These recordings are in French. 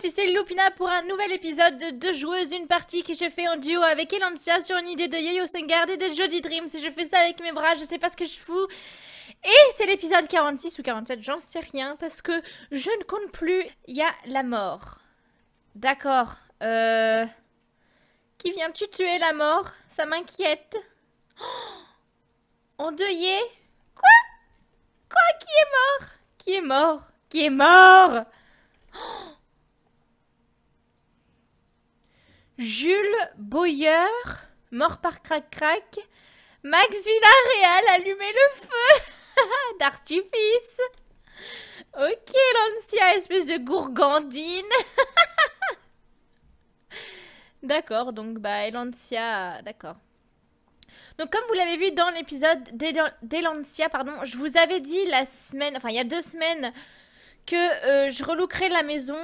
tu ici Lupina pour un nouvel épisode de Deux joueuses, une partie que je fais en duo avec Elantia sur une idée de Yayo Sengard et de Jody Dreams. Et je fais ça avec mes bras, je sais pas ce que je fous. Et c'est l'épisode 46 ou 47, j'en sais rien parce que je ne compte plus. Il y a la mort. D'accord. Euh. Qui vient-tu tuer la mort Ça m'inquiète. En Endeuillé Quoi Quoi Qui est mort Qui est mort Qui est mort Jules Boyer, mort par crac-crac. Max Villarreal, allumé le feu d'artifice. Ok, Lancia, espèce de gourgandine. d'accord, donc bah Elancia, d'accord. Donc comme vous l'avez vu dans l'épisode d'Elancia, pardon, je vous avais dit la semaine, enfin il y a deux semaines, que euh, je relouquerai la maison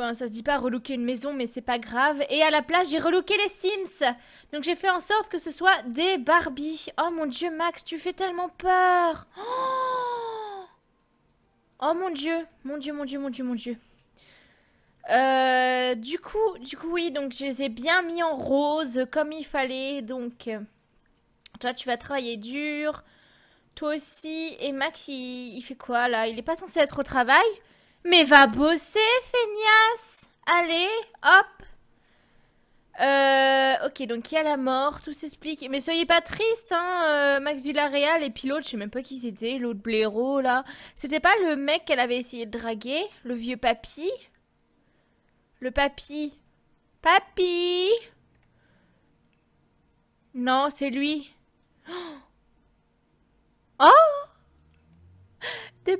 Enfin, ça se dit pas relooker une maison, mais c'est pas grave. Et à la place, j'ai relooké les Sims. Donc j'ai fait en sorte que ce soit des Barbie. Oh mon dieu, Max, tu fais tellement peur. Oh, oh, mon dieu, mon dieu, mon dieu, mon dieu, mon dieu. Euh, du coup, du coup, oui, donc je les ai bien mis en rose comme il fallait. Donc, euh, toi, tu vas travailler dur. Toi aussi. Et Max, il, il fait quoi là Il est pas censé être au travail mais va bosser, feignasse Allez, hop euh, ok, donc il y a la mort, tout s'explique. Mais soyez pas triste, hein, euh, Max Villarreal et puis l'autre, je sais même pas qui c'était, l'autre blaireau là. C'était pas le mec qu'elle avait essayé de draguer, le vieux papy Le papy Papy Non, c'est lui. Oh Des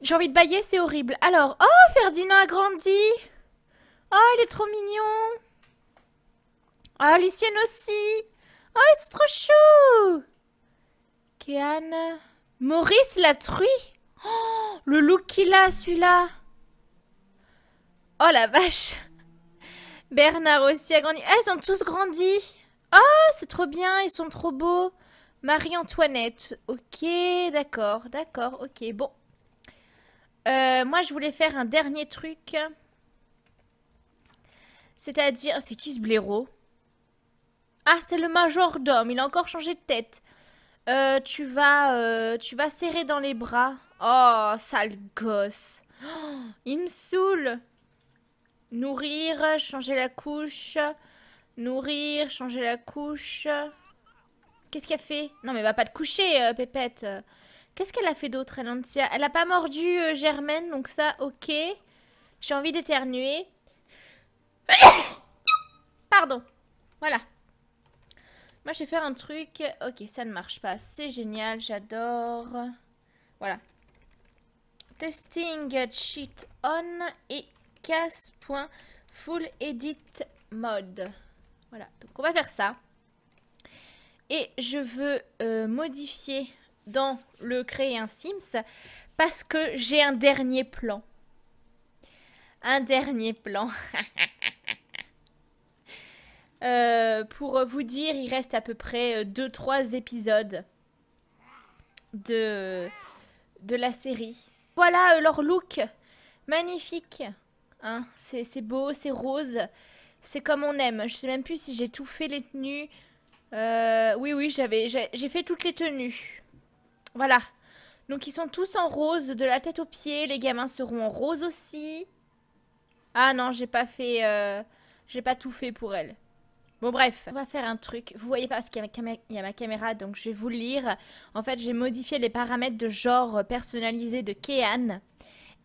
j'ai envie de bailler, c'est horrible. Alors, oh, Ferdinand a grandi Oh, il est trop mignon Ah, oh, Lucienne aussi Oh, c'est trop chou Kéane... Maurice la truie oh, Le look qu'il a, celui-là Oh, la vache Bernard aussi a grandi. Ah, ils ont tous grandi Oh, c'est trop bien, ils sont trop beaux Marie-Antoinette. Ok, d'accord, d'accord, ok. Bon, euh, moi, je voulais faire un dernier truc. C'est-à-dire... C'est qui ce blaireau Ah, c'est le majordome. Il a encore changé de tête. Euh, tu vas... Euh, tu vas serrer dans les bras. Oh, sale gosse. Oh, il me saoule. Nourrir, changer la couche. Nourrir, changer la couche. Qu'est-ce qu'il a fait Non mais va pas te coucher, Pépette. Qu'est-ce qu'elle a fait d'autre, Alantia Elle n'a pas mordu euh, Germaine, donc ça, ok. J'ai envie d'éternuer. Pardon. Voilà. Moi, je vais faire un truc. Ok, ça ne marche pas. C'est génial, j'adore. Voilà. Testing cheat on et full edit mode. Voilà, donc on va faire ça. Et je veux euh, modifier dans le créer un Sims parce que j'ai un dernier plan. Un dernier plan. Euh, pour vous dire, il reste à peu près 2-3 euh, épisodes de, de la série. Voilà euh, leur look magnifique. Hein, c'est beau, c'est rose. C'est comme on aime. Je sais même plus si j'ai tout fait les tenues. oui, oui, j'avais, j'ai fait toutes les tenues. Voilà. Donc ils sont tous en rose de la tête aux pieds. Les gamins seront en rose aussi. Ah non, j'ai pas fait... Euh, j'ai pas tout fait pour elle. Bon bref, on va faire un truc. Vous voyez pas parce qu'il y, a ma caméra, donc je vais vous lire. En fait, j'ai modifié les paramètres de genre personnalisé de Kean.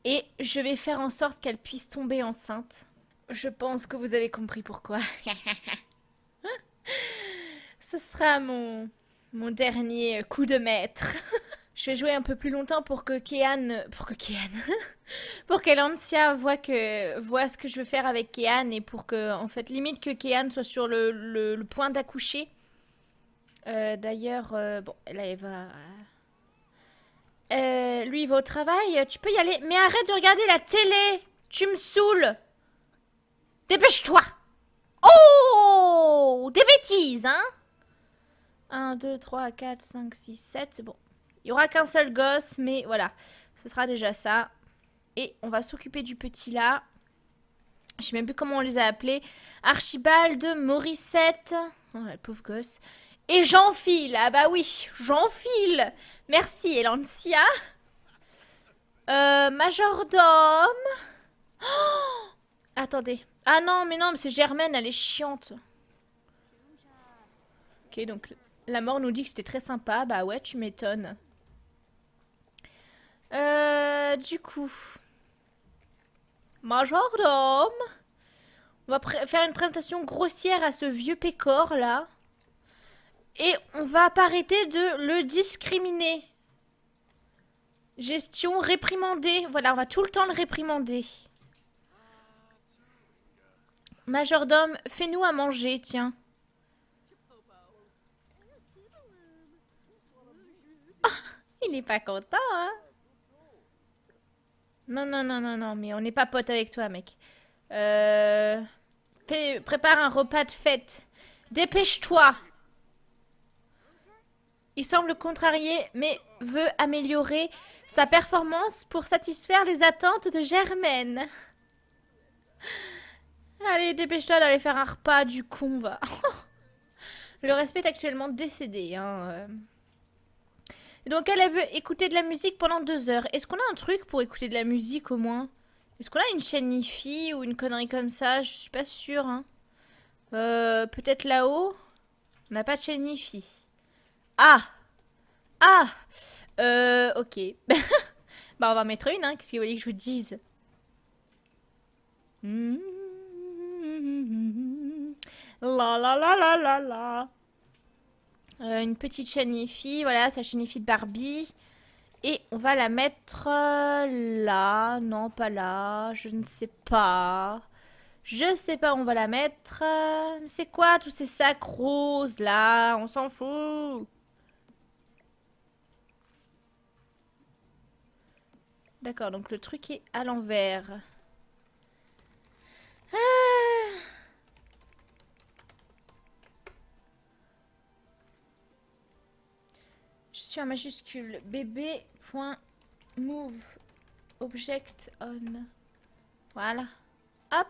Et je vais faire en sorte qu'elle puisse tomber enceinte. Je pense que vous avez compris pourquoi. Ce sera mon... Mon dernier coup de maître. Je vais jouer un peu plus longtemps pour que Kean, pour que Keane, pour qu'Elantia voit que voit ce que je veux faire avec Kean et pour que en fait limite que Keane soit sur le, point d'accoucher. Euh, d'ailleurs, euh, bon, là elle va. Euh, lui il va au travail. Tu peux y aller, mais arrête de regarder la télé. Tu me saoules. Dépêche-toi. Oh, des bêtises, hein. 1, 2, 3, 4, 5, 6, 7. Bon, il n'y aura qu'un seul gosse, mais voilà, ce sera déjà ça. Et on va s'occuper du petit là. Je sais même plus comment on les a appelés. Archibald, Morissette. Oh, le pauvre gosse. Et j'enfile. Ah bah oui, j'enfile. Merci, Elancia. Euh, majordome. Oh attendez. Ah non, mais non, mais c'est Germaine, elle est chiante. Ok, donc la mort nous dit que c'était très sympa. Bah ouais, tu m'étonnes. Euh, du coup... Majordome On va faire une présentation grossière à ce vieux pécor, là. Et on va pas arrêter de le discriminer. Gestion réprimandée. Voilà, on va tout le temps le réprimander. Majordome, fais-nous à manger, tiens. il n'est pas content, hein Non, non, non, non, non, mais on n'est pas potes avec toi, mec. Euh... prépare un repas de fête. Dépêche-toi Il semble contrarié, mais veut améliorer sa performance pour satisfaire les attentes de Germaine. Allez, dépêche-toi d'aller faire un repas du con, Le respect est actuellement décédé, hein. Euh donc elle, veut écouter de la musique pendant deux heures. Est-ce qu'on a un truc pour écouter de la musique au moins Est-ce qu'on a une chaîne Nifi ou une connerie comme ça Je suis pas sûre. Hein. Euh, peut-être là-haut On n'a pas de chaîne Nifi. Ah Ah Euh, ok. bah on va mettre une, hein. qu'est-ce que vous voulez que je vous dise hmm. La la la la la la euh, une petite chenille voilà, sa chenille de Barbie. Et on va la mettre euh, là. Non, pas là. Je ne sais pas. Je sais pas on va la mettre. C'est quoi tous ces sacs roses là On s'en fout. D'accord, donc le truc est à l'envers. majuscule, en majuscule. move, object on. Voilà. Hop.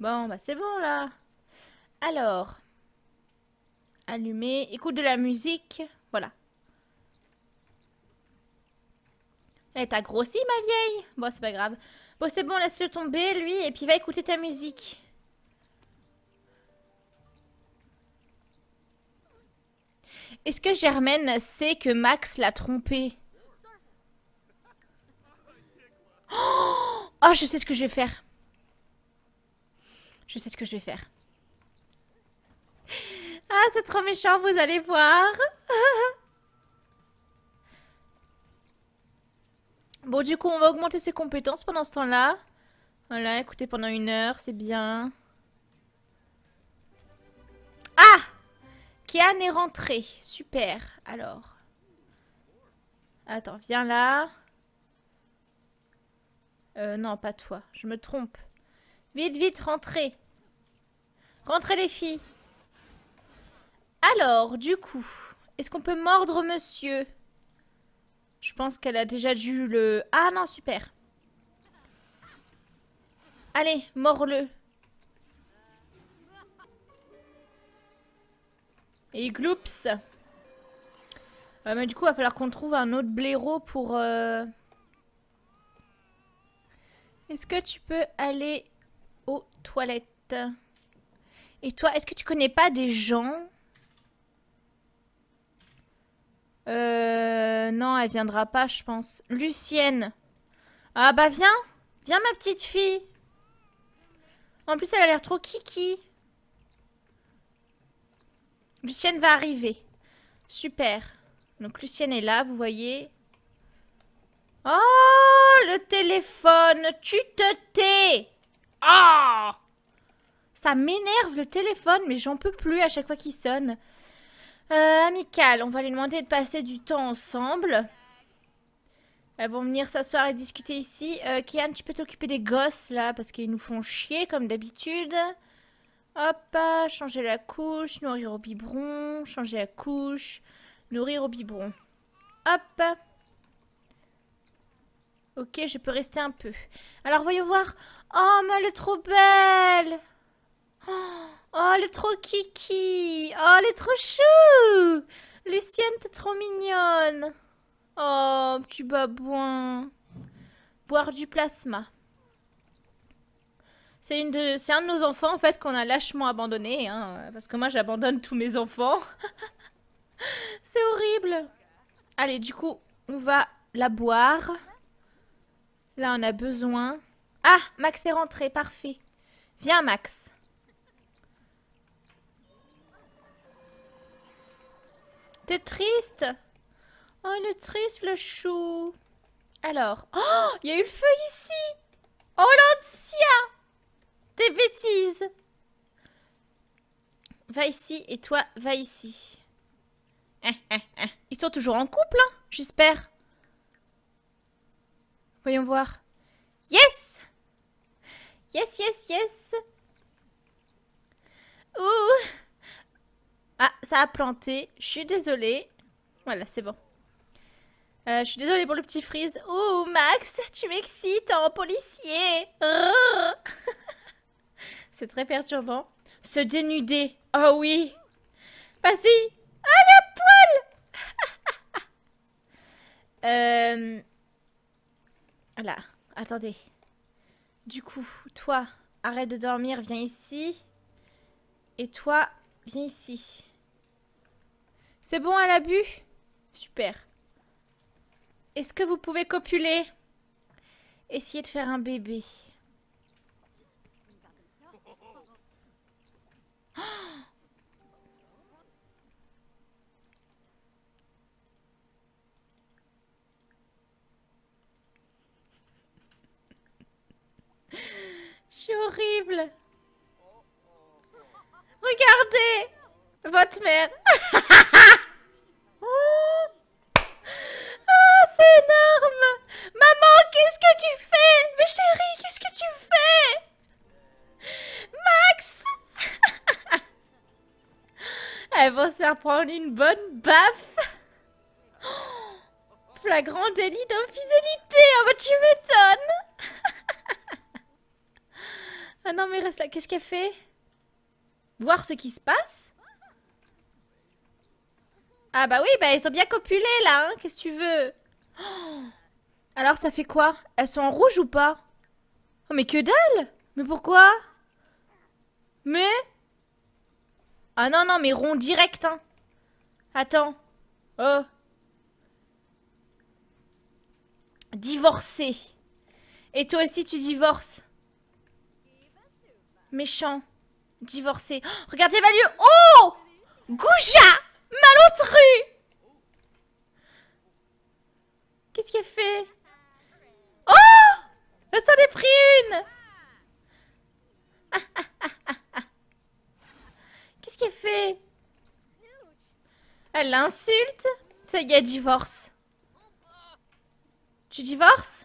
Bon, bah c'est bon là. Alors. Allumer, écoute de la musique. Voilà. Elle eh, t'as grossi ma vieille Bon, c'est pas grave. Bon, c'est bon, laisse-le tomber lui et puis va écouter ta musique. Est-ce que Germaine sait que Max l'a trompé oh, je sais ce que je vais faire. Je sais ce que je vais faire. Ah, c'est trop méchant, vous allez voir. bon, du coup, on va augmenter ses compétences pendant ce temps-là. Voilà, écoutez, pendant une heure, c'est bien. Kian est rentré. Super. Alors. Attends, viens là. Euh, non, pas toi. Je me trompe. Vite, vite, rentrez. Rentrez les filles. Alors, du coup, est-ce qu'on peut mordre monsieur Je pense qu'elle a déjà dû le... Ah non, super. Allez, mords-le. Et Gloops. Euh, mais du coup, il va falloir qu'on trouve un autre blaireau pour... Euh. Est-ce que tu peux aller aux toilettes Et toi, est-ce que tu connais pas des gens Euh... Non, elle viendra pas, je pense. Lucienne. Ah bah viens Viens ma petite fille En plus, elle a l'air trop kiki Lucienne va arriver. Super. Donc Lucienne est là, vous voyez. Oh, le téléphone Tu te tais Oh Ça m'énerve le téléphone, mais j'en peux plus à chaque fois qu'il sonne. Euh, amical, on va lui demander de passer du temps ensemble. Elles vont venir s'asseoir et discuter ici. Euh, Kian, tu peux t'occuper des gosses, là, parce qu'ils nous font chier, comme d'habitude. Hop, changer la couche, nourrir au biberon, changer la couche, nourrir au biberon. Hop. Ok, je peux rester un peu. Alors, voyons voir. Oh, mais elle est trop belle Oh, oh elle est trop kiki Oh, elle est trop chou Lucienne, t'es trop mignonne Oh, petit babouin Boire du plasma. C'est une un de nos enfants en fait qu'on a lâchement abandonné, hein, parce que moi j'abandonne tous mes enfants. c'est horrible. Allez, du coup, on va la boire. Là, on a besoin. Ah, Max est rentré, parfait. Viens, Max. T'es triste Oh, il est triste, le chou. Alors, oh, il y a eu le feu ici. Oh, l'ancien des bêtises Va ici et toi, va ici. Eh, eh, eh. Ils sont toujours en couple, hein, j'espère. Voyons voir. Yes Yes, yes, yes Ouh Ah, ça a planté. Je suis désolée. Voilà, c'est bon. Euh, je suis désolée pour le petit freeze. Oh, Max, tu m'excites en policier. C'est très perturbant. Se dénuder. Oh oui. Vas-y. Ah, la poêle euh... Là. Attendez. Du coup, toi, arrête de dormir. Viens ici. Et toi, viens ici. C'est bon à bu Super. Est-ce que vous pouvez copuler Essayez de faire un bébé. horrible. Regardez Votre mère oh, c'est énorme Maman, qu'est-ce que tu fais Mais chérie, qu'est-ce que tu fais Max Elles vont se faire prendre une bonne baffe oh, Flagrant délit d'infidélité hein, tu m'étonnes ah non, mais reste là. Qu'est-ce qu'elle fait Voir ce qui se passe Ah bah oui, bah elles sont bien copulés là, hein. Qu'est-ce que tu veux oh Alors ça fait quoi Elles sont en rouge ou pas Oh mais que dalle Mais pourquoi Mais Ah non, non, mais rond direct, hein Attends. Oh. Divorcer. Et toi aussi tu divorces méchant, divorcé. elle oh, regardez Valieu. Oh Gouja Malotru Qu'est-ce qu'elle fait Oh Elle s'en est pris une Qu'est-ce qu'elle fait Elle l'insulte Ça y divorce. Tu divorces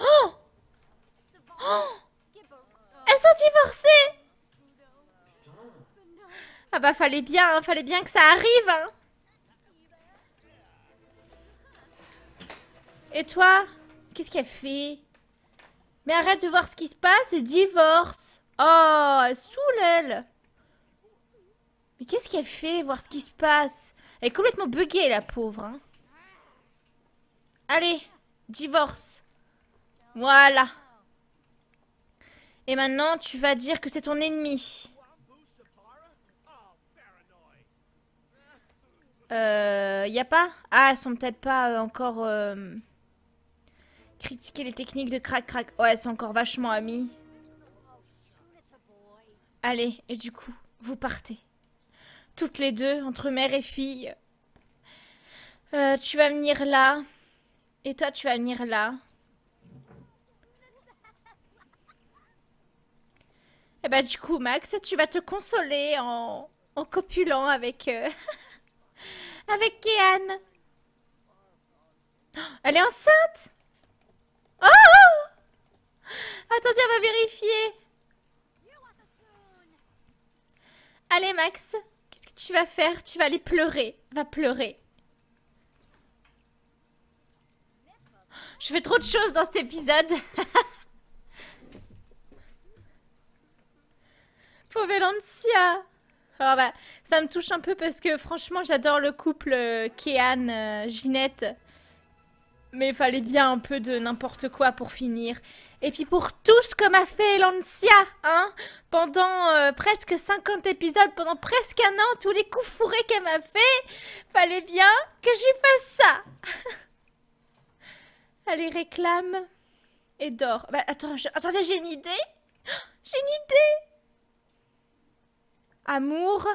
Oh Elles sont divorcées Ah bah fallait bien, hein, fallait bien que ça arrive hein. Et toi Qu'est-ce qu'elle fait Mais arrête de voir ce qui se passe et divorce Oh, elle saoule elle Mais qu'est-ce qu'elle fait Voir ce qui se passe Elle est complètement buggée la pauvre hein. Allez, divorce Voilà et maintenant, tu vas dire que c'est ton ennemi. Euh, y a pas Ah, elles sont peut-être pas euh, encore... Euh, critiquer les techniques de crack crack. Ouais, sont encore vachement amies. Allez, et du coup, vous partez. Toutes les deux, entre mère et fille. Euh, tu vas venir là. Et toi, tu vas venir là. Et eh bah ben, du coup, Max, tu vas te consoler en, en copulant avec Keane euh, avec oh, elle est enceinte oh, oh, Attendez, on va vérifier. Allez Max, qu'est-ce que tu vas faire Tu vas aller pleurer. Va pleurer. Je fais trop de choses dans cet épisode. Pour Valencia oh, bah, ça me touche un peu parce que franchement, j'adore le couple euh, Keane euh, ginette mais il fallait bien un peu de n'importe quoi pour finir. Et puis pour tout ce que m'a fait Lancia, hein, Pendant euh, presque 50 épisodes, pendant presque un an, tous les coups fourrés qu'elle m'a fait, fallait bien que je fasse ça les réclame et dort. Bah, attends, j'ai une idée J'ai une idée Amour.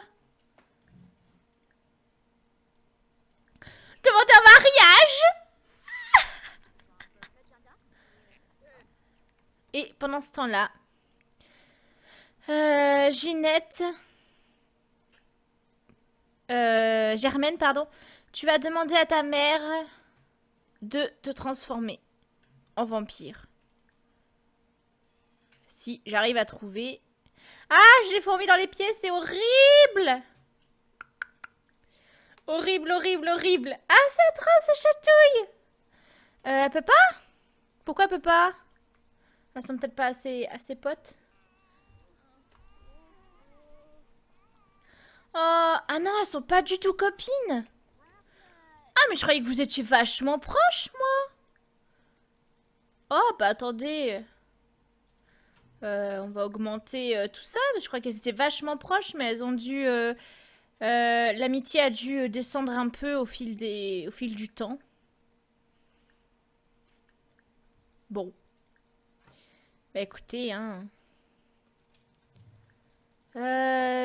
Demande un mariage Et pendant ce temps-là, euh, Ginette, euh, Germaine, pardon, tu vas demander à ta mère de te transformer en vampire. Si j'arrive à trouver ah, je l'ai fourmi dans les pieds, c'est horrible Horrible, horrible, horrible. Ah, c'est atroce, chatouille euh, elle peut pas Pourquoi elle peut pas Elles sont peut-être pas assez, assez potes. Oh, ah non, elles sont pas du tout copines Ah, mais je croyais que vous étiez vachement proches, moi Oh, bah attendez euh, on va augmenter euh, tout ça. Je crois qu'elles étaient vachement proches, mais elles ont dû. Euh, l'amitié a dû descendre un peu au fil, des, au fil du temps. Bon. Bah écoutez, hein.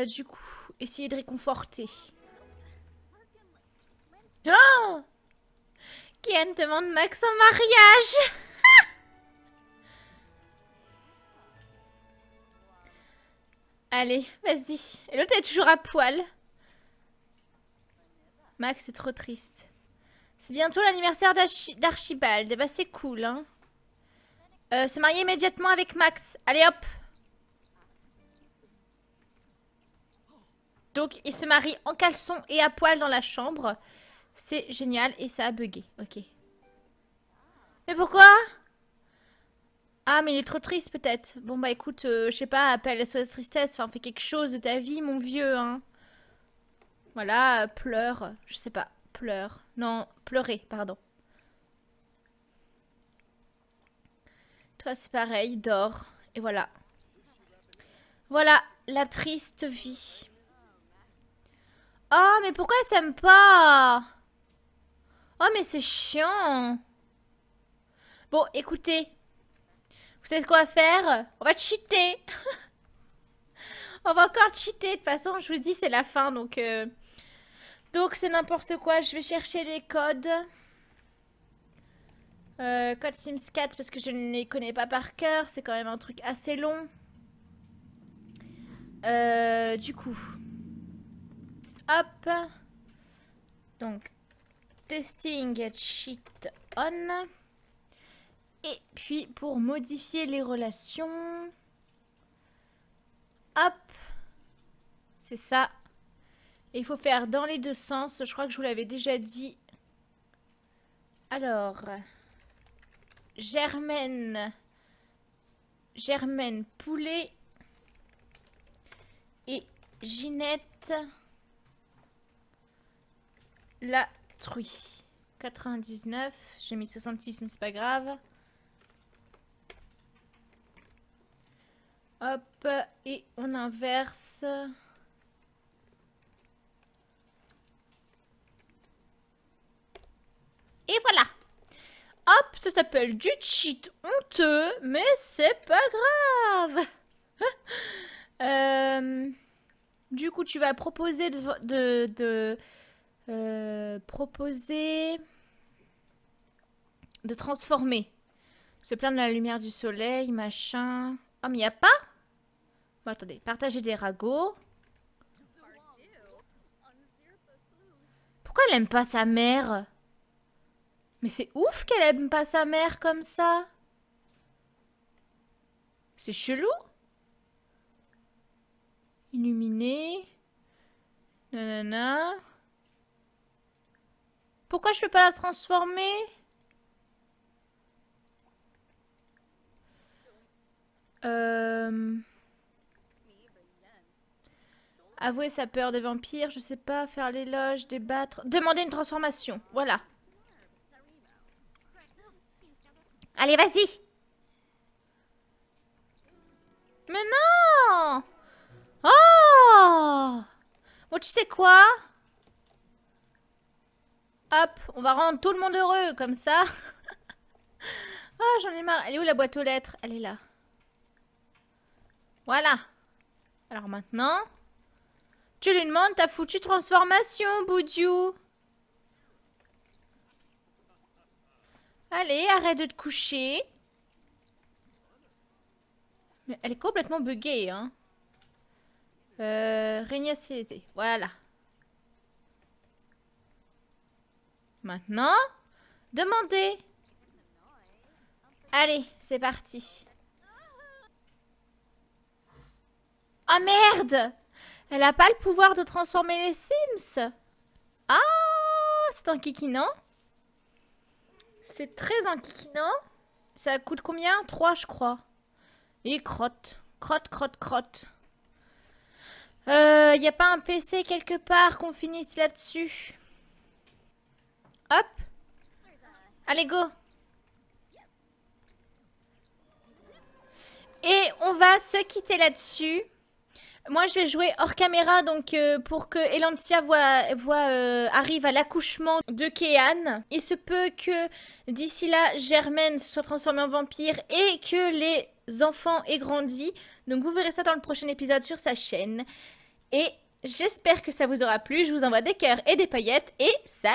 du coup, essayer de réconforter. Oh ah Ken demande Max en mariage Allez, vas-y. Et l'autre est toujours à poil. Max c'est trop triste. C'est bientôt l'anniversaire d'Archibald. Et eh bah ben, c'est cool, hein. Euh, se marier immédiatement avec Max. Allez hop Donc il se marie en caleçon et à poil dans la chambre. C'est génial et ça a bugué. Ok. Mais pourquoi ah, mais il est trop triste, peut-être. Bon, bah écoute, euh, je sais pas, appelle SOS Tristesse, enfin, fais quelque chose de ta vie, mon vieux, hein. Voilà, euh, pleure, je sais pas, pleure. Non, pleurer, pardon. Toi, c'est pareil, dors, et voilà. Voilà, la triste vie. Oh, mais pourquoi elle s'aime pas Oh, mais c'est chiant Bon, écoutez, vous savez ce qu'on va faire On va cheater On va encore cheater. De toute façon, je vous dis, c'est la fin. Donc, euh, donc c'est n'importe quoi. Je vais chercher les codes. Euh, code Sims 4, parce que je ne les connais pas par cœur. C'est quand même un truc assez long. Euh, du coup. Hop. Donc, testing cheat on. Et puis pour modifier les relations... Hop C'est ça. il faut faire dans les deux sens. Je crois que je vous l'avais déjà dit. Alors... Germaine... Germaine Poulet et Ginette La Truie. 99, j'ai mis 66 mais c'est pas grave. Hop, et on inverse. Et voilà Hop, ça s'appelle du cheat honteux, mais c'est pas grave euh, Du coup, tu vas proposer de... de, euh, proposer... De transformer. Se plaindre de la lumière du soleil, machin... Oh, mais y a pas Bon, attendez, partager des ragots. Pourquoi elle aime pas sa mère Mais c'est ouf qu'elle aime pas sa mère comme ça. C'est chelou. Illuminé. Nanana. Pourquoi je peux pas la transformer Euh avouer sa peur des vampires, je sais pas, faire l'éloge, débattre, demander une transformation. Voilà. Allez, vas-y Mais non Oh Bon, tu sais quoi Hop, on va rendre tout le monde heureux, comme ça. Ah, oh, j'en ai marre. Elle est où la boîte aux lettres Elle est là. Voilà. Alors maintenant, tu lui demandes ta foutue transformation, Boudiou. Allez, arrête de te coucher. Mais elle est complètement buggée, hein. Euh, Régna Voilà. Maintenant, demandez. Allez, c'est parti. Oh merde elle n'a pas le pouvoir de transformer les Sims Ah C'est un kikinant C'est très un kikinant Ça coûte combien Trois, je crois. Et crotte. Crotte, crotte, crotte. Il euh, n'y a pas un PC quelque part qu'on finisse là-dessus Hop Allez, go Et on va se quitter là-dessus. Moi, je vais jouer hors caméra, donc euh, pour que Elantia voit, euh, arrive à l'accouchement de Keane. Il se peut que d'ici là, Germaine se soit transformée en vampire et que les enfants aient grandi. Donc vous verrez ça dans le prochain épisode sur sa chaîne. Et j'espère que ça vous aura plu. Je vous envoie des cœurs et des paillettes. Et salut